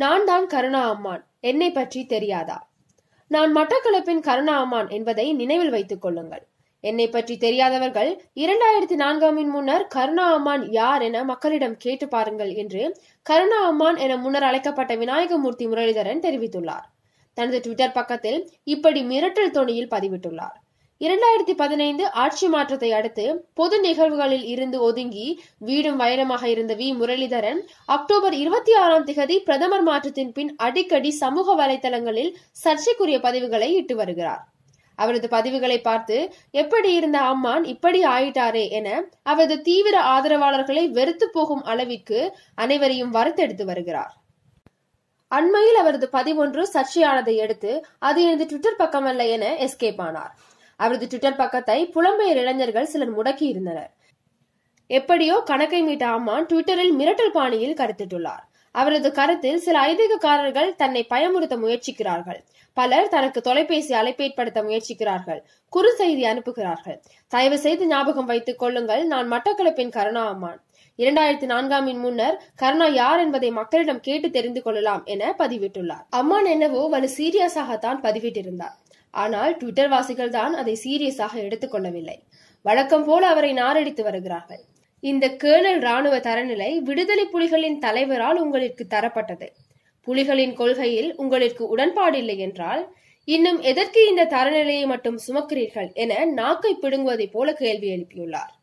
நான் தான் கருணா அம்மான் என்னை பற்றி தெரியாதா நான் மட்டக்களப்பின் கருணா அம்மான் என்பதை நினைவில் வைத்துக் கொள்ளுங்கள் என்னை பற்றி தெரியாதவர்கள் இரண்டாயிரத்தி நான்காமின் முன்னர் கருணா அம்மான் யார் என மக்களிடம் கேட்டு பாருங்கள் என்று கருணா அம்மான் என முன்னர் அழைக்கப்பட்ட விநாயகமூர்த்தி முரளிதரன் தெரிவித்துள்ளார் தனது ட்விட்டர் பக்கத்தில் இப்படி மிரட்டல் தொனியில் பதிவிட்டுள்ளார் இரண்டாயிரத்தி பதினைந்து ஆட்சி மாற்றத்தை அடுத்து பொது நிகழ்வுகளில் இருந்து ஒதுங்கி வீடும் வைரமாக இருந்த வி முரளிதரன் அக்டோபர் இருபத்தி ஆறாம் திகதி பிரதமர் மாற்றத்தின் பின் அடிக்கடி சமூக வலைதளங்களில் சர்ச்சைக்குரிய பதிவுகளை இட்டு வருகிறார் அவரது பதிவுகளை பார்த்து எப்படி இருந்த அம்மான் இப்படி ஆயிட்டாரே என அவரது தீவிர ஆதரவாளர்களை வெறுத்து போகும் அளவிற்கு அனைவரையும் வறுத்தெடுத்து வருகிறார் அண்மையில் அவரது பதிவொன்று சர்ச்சையானதை எடுத்து அது எனது ட்விட்டர் பக்கமல்ல என எஸ்கேப் ஆனார் அவரது ட்விட்டர் பக்கத்தை புலம்பெயர் இளைஞர்கள் சிலர் முடக்கி இருந்தனர் எப்படியோ கணக்கை மீட்ட அம்மான் ட்விட்டரில் மிரட்டல் பாணியில் கருத்திட்டுள்ளார் அவரது கருத்தில் சில ஐதீகக்காரர்கள் தன்னை பயமுறுத்த முயற்சிக்கிறார்கள் பலர் தனக்கு தொலைபேசி அழைப்பேற்படுத்த முயற்சிக்கிறார்கள் குறு செய்தி அனுப்புகிறார்கள் தயவு செய்து ஞாபகம் வைத்துக் கொள்ளுங்கள் நான் மட்டக்களப்பின் கருணா அம்மான் இரண்டாயிரத்தி நான்காமின் முன்னர் கருணா யார் என்பதை மக்களிடம் கேட்டு தெரிந்து கொள்ளலாம் என பதிவிட்டுள்ளார் அம்மான் என்னவோ வலு சீரியஸாகத்தான் பதிவிட்டிருந்தார் ஆனால் ட்விட்டர் வாசிகள் தான் அதை சீரியஸாக எடுத்துக்கொள்ளவில்லை வழக்கம் போல அவரை நாரடித்து வருகிறார்கள் இந்த கேர்னல் ராணுவ தரநிலை விடுதலை புலிகளின் தலைவரால் உங்களுக்கு தரப்பட்டது புலிகளின் கொள்கையில் உங்களுக்கு இல்லை என்றால் இன்னும் எதற்கு இந்த தரநிலையை மட்டும் சுமக்கிறீர்கள் என நாக்கை பிடுங்குவதை போல கேள்வி எழுப்பியுள்ளார்